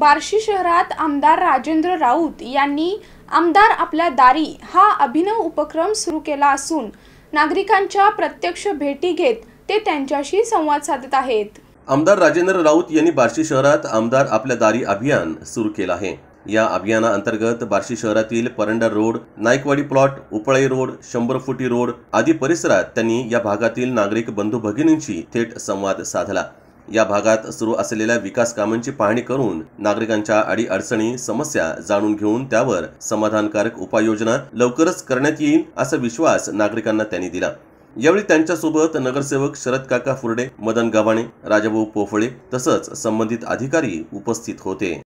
बार्शी शहरात आमदार राजेंद्र राऊत यांनी आमदार आपल्या दारी हा अभिनव उपक्रम सुरू केला असून नागरिकांच्या प्रत्यक्ष भेटी घेत ते त्यांच्याशी संवाद साधत आहेत आमदार राजेंद्र राऊत यांनी बार्शी शहरात आमदार आपल्या दारी अभियान सुरू केलं आहे या अभियाना अंतर्गत बार्शी शहरातील Paranda road Naikwadi plot Upalai road शंभर फुटी रोड आदी परिसरात त्यांनी या भागातील नागरिक बंधू भगिनींशी थेट संवाद साधला या भागात सुरू असलेल्या विकास कामांची पाहणी करून नागरिकांच्या अडीअडचणी समस्या जाणून घेऊन त्यावर समाधानकारक उपाययोजना लवकरच करण्यात येईल असा विश्वास नागरिकांना त्यांनी दिला यावेळी त्यांच्यासोबत नगरसेवक शरद काका फुरडे मदन गव्हाणे राजाभाऊ पोफळे तसंच संबंधित अधिकारी उपस्थित होते